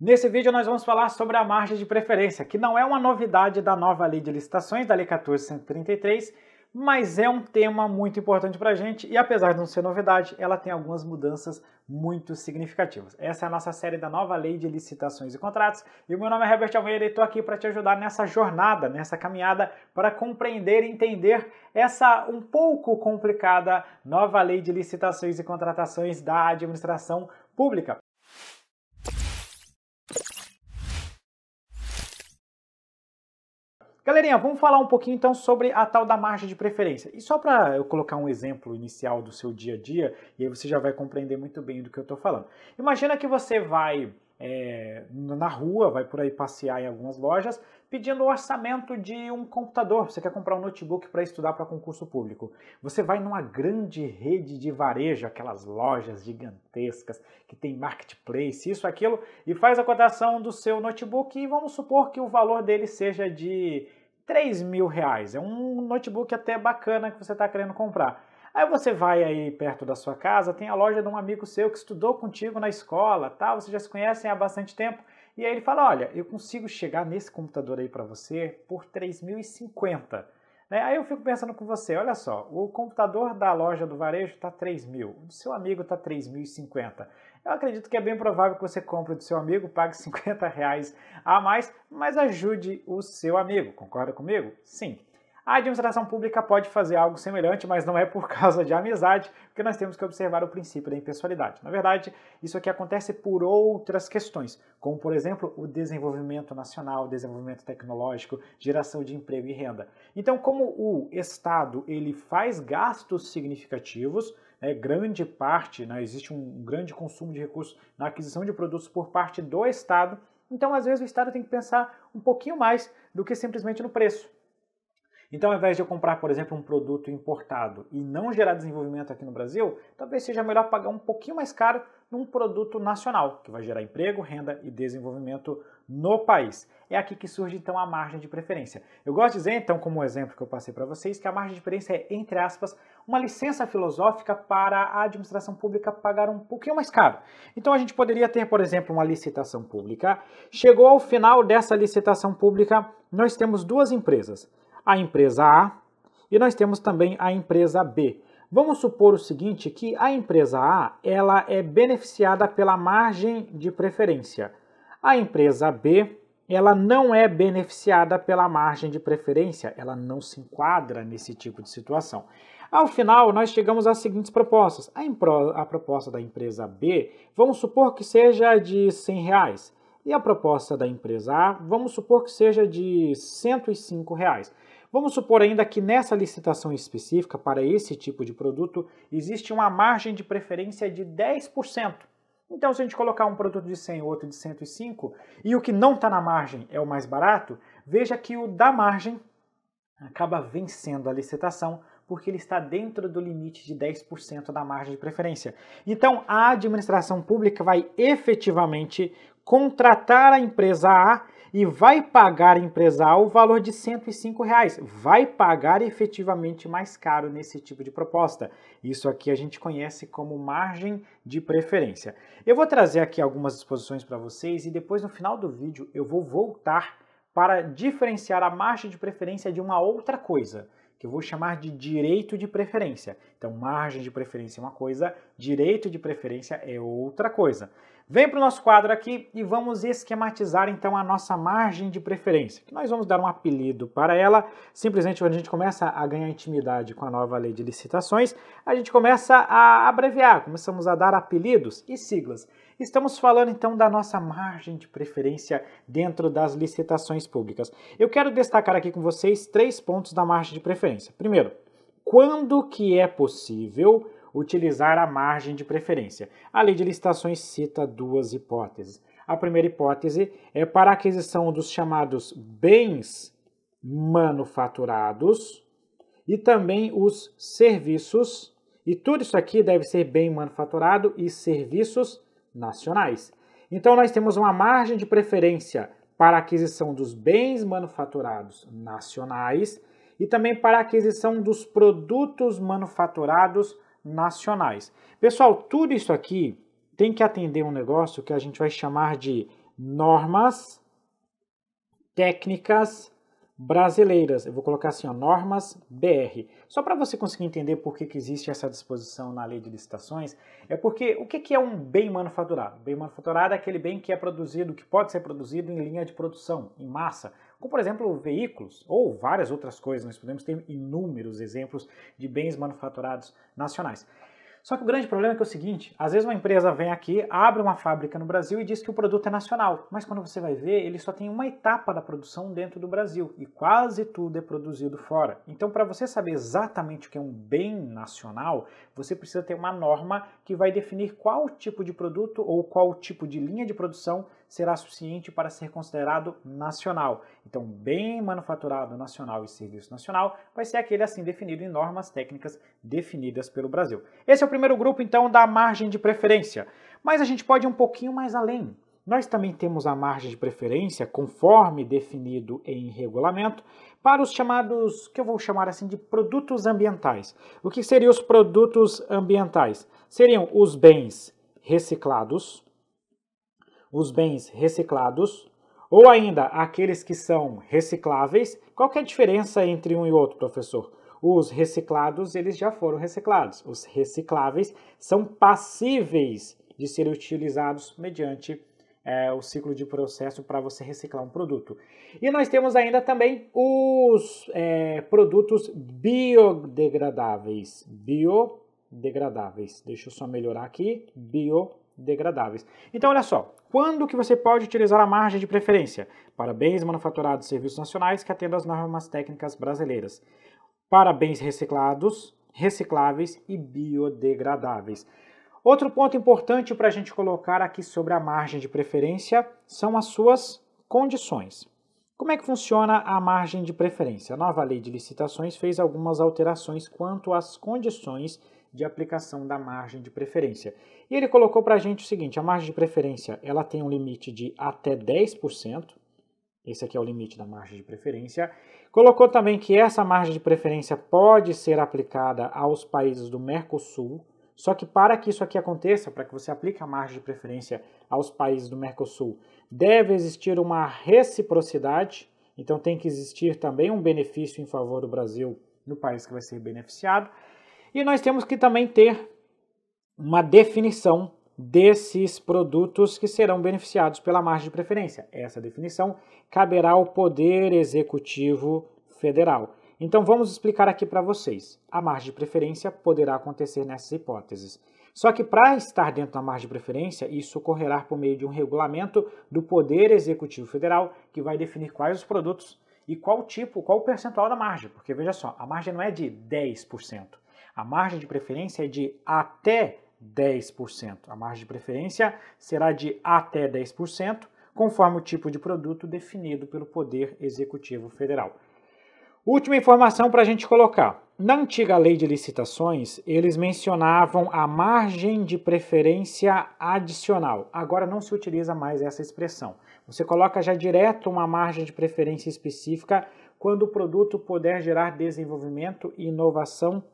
Nesse vídeo nós vamos falar sobre a margem de preferência, que não é uma novidade da nova lei de licitações, da Lei 14133, mas é um tema muito importante para a gente e apesar de não ser novidade, ela tem algumas mudanças muito significativas. Essa é a nossa série da nova lei de licitações e contratos e o meu nome é Herbert Almeida e estou aqui para te ajudar nessa jornada, nessa caminhada para compreender e entender essa um pouco complicada nova lei de licitações e contratações da administração pública. Galerinha, vamos falar um pouquinho então sobre a tal da margem de preferência. E só para eu colocar um exemplo inicial do seu dia a dia, e aí você já vai compreender muito bem do que eu estou falando. Imagina que você vai é, na rua, vai por aí passear em algumas lojas, pedindo o orçamento de um computador. Você quer comprar um notebook para estudar para concurso público. Você vai numa grande rede de varejo, aquelas lojas gigantescas que tem marketplace, isso, aquilo, e faz a cotação do seu notebook e vamos supor que o valor dele seja de 3 mil reais. É um notebook até bacana que você está querendo comprar. Aí você vai aí perto da sua casa, tem a loja de um amigo seu que estudou contigo na escola, tá? Vocês já se conhecem há bastante tempo. E aí ele fala, olha, eu consigo chegar nesse computador aí para você por 3.050. Né? Aí eu fico pensando com você, olha só, o computador da loja do varejo está 3.000, o seu amigo está 3.050. Eu acredito que é bem provável que você compre do seu amigo, pague 50 reais a mais, mas ajude o seu amigo. Concorda comigo? Sim. A administração pública pode fazer algo semelhante, mas não é por causa de amizade, porque nós temos que observar o princípio da impessoalidade. Na verdade, isso aqui acontece por outras questões, como, por exemplo, o desenvolvimento nacional, desenvolvimento tecnológico, geração de emprego e renda. Então, como o Estado ele faz gastos significativos, né, grande parte, né, existe um grande consumo de recursos na aquisição de produtos por parte do Estado. Então, às vezes, o Estado tem que pensar um pouquinho mais do que simplesmente no preço. Então, ao invés de eu comprar, por exemplo, um produto importado e não gerar desenvolvimento aqui no Brasil, talvez seja melhor pagar um pouquinho mais caro num produto nacional, que vai gerar emprego, renda e desenvolvimento no país. É aqui que surge então a margem de preferência. Eu gosto de dizer, então, como exemplo que eu passei para vocês, que a margem de preferência é, entre aspas, uma licença filosófica para a administração pública pagar um pouquinho mais caro. Então a gente poderia ter, por exemplo, uma licitação pública. Chegou ao final dessa licitação pública, nós temos duas empresas a empresa A e nós temos também a empresa B. Vamos supor o seguinte, que a empresa A ela é beneficiada pela margem de preferência. A empresa B ela não é beneficiada pela margem de preferência, ela não se enquadra nesse tipo de situação. Ao final, nós chegamos às seguintes propostas. A, a proposta da empresa B, vamos supor que seja de 100 reais. E a proposta da empresa A, vamos supor que seja de 105 reais. Vamos supor ainda que nessa licitação específica para esse tipo de produto existe uma margem de preferência de 10%. Então, se a gente colocar um produto de 100 outro de 105 e o que não está na margem é o mais barato, veja que o da margem acaba vencendo a licitação porque ele está dentro do limite de 10% da margem de preferência. Então, a administração pública vai efetivamente contratar a empresa A e vai pagar a empresa A o valor de R$ 105,00. Reais. Vai pagar efetivamente mais caro nesse tipo de proposta. Isso aqui a gente conhece como margem de preferência. Eu vou trazer aqui algumas exposições para vocês e depois no final do vídeo eu vou voltar para diferenciar a margem de preferência de uma outra coisa que eu vou chamar de direito de preferência. Então, margem de preferência é uma coisa, direito de preferência é outra coisa. Vem para o nosso quadro aqui e vamos esquematizar então a nossa margem de preferência, nós vamos dar um apelido para ela. Simplesmente quando a gente começa a ganhar intimidade com a nova lei de licitações, a gente começa a abreviar, começamos a dar apelidos e siglas. Estamos falando então da nossa margem de preferência dentro das licitações públicas. Eu quero destacar aqui com vocês três pontos da margem de preferência. Primeiro, quando que é possível utilizar a margem de preferência. A lei de licitações cita duas hipóteses. A primeira hipótese é para a aquisição dos chamados bens manufaturados e também os serviços, e tudo isso aqui deve ser bem manufaturado e serviços nacionais. Então nós temos uma margem de preferência para a aquisição dos bens manufaturados nacionais e também para a aquisição dos produtos manufaturados nacionais. Pessoal, tudo isso aqui tem que atender um negócio que a gente vai chamar de normas técnicas brasileiras. Eu vou colocar assim, ó, normas BR. Só para você conseguir entender por que, que existe essa disposição na lei de licitações, é porque o que, que é um bem manufaturado? Bem manufaturado é aquele bem que é produzido, que pode ser produzido em linha de produção, em massa como por exemplo veículos ou várias outras coisas. Nós podemos ter inúmeros exemplos de bens manufaturados nacionais. Só que o grande problema é que é o seguinte: às vezes uma empresa vem aqui, abre uma fábrica no Brasil e diz que o produto é nacional, mas quando você vai ver, ele só tem uma etapa da produção dentro do Brasil e quase tudo é produzido fora. Então, para você saber exatamente o que é um bem nacional, você precisa ter uma norma que vai definir qual tipo de produto ou qual tipo de linha de produção será suficiente para ser considerado nacional. Então, bem manufaturado nacional e serviço nacional vai ser aquele assim definido em normas técnicas definidas pelo Brasil. Esse é o primeiro grupo, então, da margem de preferência. Mas a gente pode ir um pouquinho mais além. Nós também temos a margem de preferência, conforme definido em regulamento, para os chamados, que eu vou chamar assim de produtos ambientais. O que seriam os produtos ambientais? Seriam os bens reciclados, os bens reciclados ou ainda aqueles que são recicláveis. Qual é a diferença entre um e outro, professor? Os reciclados, eles já foram reciclados. Os recicláveis são passíveis de serem utilizados mediante é, o ciclo de processo para você reciclar um produto. E nós temos ainda também os é, produtos biodegradáveis. Biodegradáveis. Deixa eu só melhorar aqui. Biodegradáveis degradáveis. Então, olha só, quando que você pode utilizar a margem de preferência? Para bens manufaturados e serviços nacionais que atendam às normas técnicas brasileiras. Para bens reciclados, recicláveis e biodegradáveis. Outro ponto importante para a gente colocar aqui sobre a margem de preferência são as suas condições. Como é que funciona a margem de preferência? A nova lei de licitações fez algumas alterações quanto às condições de aplicação da margem de preferência. E ele colocou para a gente o seguinte, a margem de preferência ela tem um limite de até 10%, esse aqui é o limite da margem de preferência. Colocou também que essa margem de preferência pode ser aplicada aos países do Mercosul, só que para que isso aqui aconteça, para que você aplique a margem de preferência aos países do Mercosul, deve existir uma reciprocidade, então tem que existir também um benefício em favor do Brasil no país que vai ser beneficiado, e nós temos que também ter uma definição desses produtos que serão beneficiados pela margem de preferência. Essa definição caberá ao Poder Executivo Federal. Então vamos explicar aqui para vocês. A margem de preferência poderá acontecer nessas hipóteses. Só que para estar dentro da margem de preferência, isso ocorrerá por meio de um regulamento do Poder Executivo Federal que vai definir quais os produtos e qual tipo, qual o percentual da margem. Porque veja só, a margem não é de 10%. A margem de preferência é de até 10%. A margem de preferência será de até 10%, conforme o tipo de produto definido pelo Poder Executivo Federal. Última informação para a gente colocar. Na antiga lei de licitações, eles mencionavam a margem de preferência adicional. Agora não se utiliza mais essa expressão. Você coloca já direto uma margem de preferência específica quando o produto puder gerar desenvolvimento e inovação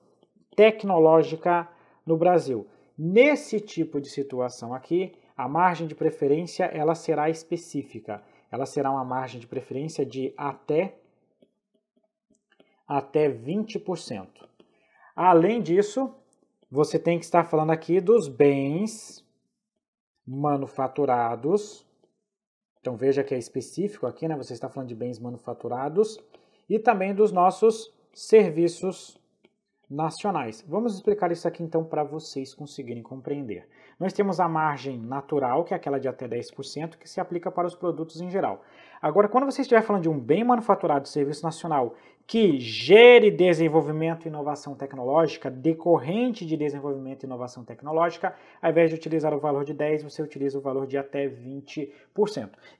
tecnológica no Brasil. Nesse tipo de situação aqui, a margem de preferência ela será específica. Ela será uma margem de preferência de até até 20%. Além disso, você tem que estar falando aqui dos bens manufaturados. Então veja que é específico aqui, né? Você está falando de bens manufaturados e também dos nossos serviços nacionais. Vamos explicar isso aqui então para vocês conseguirem compreender. Nós temos a margem natural, que é aquela de até 10%, que se aplica para os produtos em geral. Agora, quando você estiver falando de um bem manufaturado de serviço nacional que gere desenvolvimento e inovação tecnológica, decorrente de desenvolvimento e inovação tecnológica, ao invés de utilizar o valor de 10, você utiliza o valor de até 20%.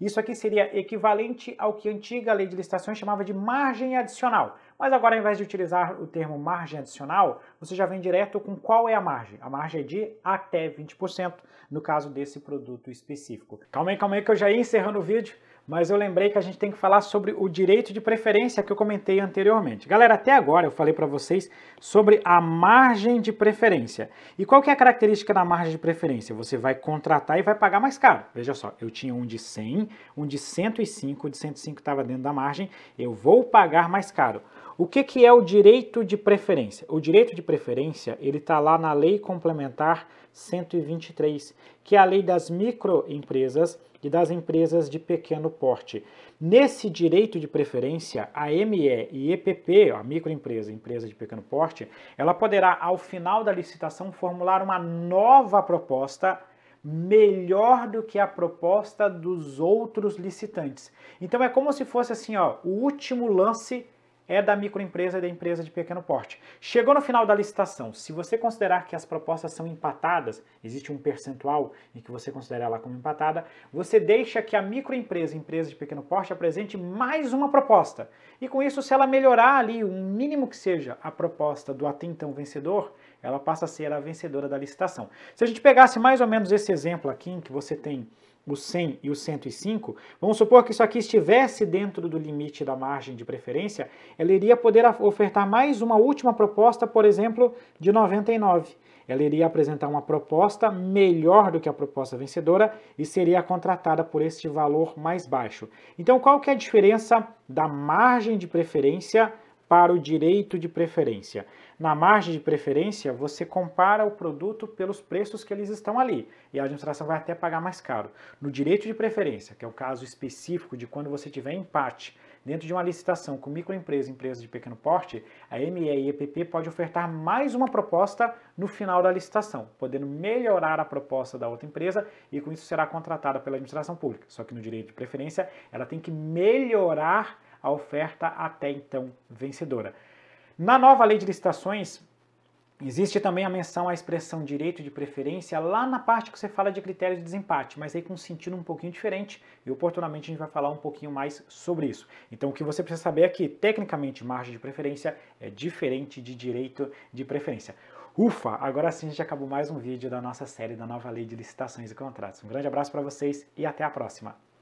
Isso aqui seria equivalente ao que a antiga lei de licitações chamava de margem adicional. Mas agora, ao invés de utilizar o termo margem adicional, você já vem direto com qual é a margem. A margem é de até 20% no caso desse produto específico. Calma aí, calma aí que eu já ia encerrando o vídeo mas eu lembrei que a gente tem que falar sobre o direito de preferência que eu comentei anteriormente. Galera, até agora eu falei para vocês sobre a margem de preferência. E qual que é a característica da margem de preferência? Você vai contratar e vai pagar mais caro. Veja só, eu tinha um de 100, um de 105, o de 105 estava dentro da margem, eu vou pagar mais caro. O que, que é o direito de preferência? O direito de preferência ele está lá na Lei Complementar 123, que é a lei das microempresas e das empresas de pequeno porte. Nesse direito de preferência, a ME e EPP, a microempresa e empresa de pequeno porte, ela poderá, ao final da licitação, formular uma nova proposta melhor do que a proposta dos outros licitantes. Então é como se fosse assim, ó, o último lance é da microempresa e da empresa de pequeno porte. Chegou no final da licitação, se você considerar que as propostas são empatadas, existe um percentual em que você considera ela como empatada, você deixa que a microempresa e empresa de pequeno porte apresente mais uma proposta. E com isso, se ela melhorar ali, o mínimo que seja, a proposta do até então vencedor, ela passa a ser a vencedora da licitação. Se a gente pegasse mais ou menos esse exemplo aqui, em que você tem o 100 e o 105, vamos supor que isso aqui estivesse dentro do limite da margem de preferência, ela iria poder ofertar mais uma última proposta, por exemplo, de 99. Ela iria apresentar uma proposta melhor do que a proposta vencedora e seria contratada por este valor mais baixo. Então, qual que é a diferença da margem de preferência para o direito de preferência. Na margem de preferência, você compara o produto pelos preços que eles estão ali, e a administração vai até pagar mais caro. No direito de preferência, que é o caso específico de quando você tiver empate dentro de uma licitação com microempresa e empresa de pequeno porte, a ME e EPP pode ofertar mais uma proposta no final da licitação, podendo melhorar a proposta da outra empresa e com isso será contratada pela administração pública. Só que no direito de preferência, ela tem que melhorar a oferta até então vencedora. Na nova lei de licitações, existe também a menção à expressão direito de preferência lá na parte que você fala de critério de desempate, mas aí com um sentido um pouquinho diferente e oportunamente a gente vai falar um pouquinho mais sobre isso. Então o que você precisa saber é que, tecnicamente, margem de preferência é diferente de direito de preferência. Ufa, agora sim a gente acabou mais um vídeo da nossa série da nova lei de licitações e contratos. Um grande abraço para vocês e até a próxima.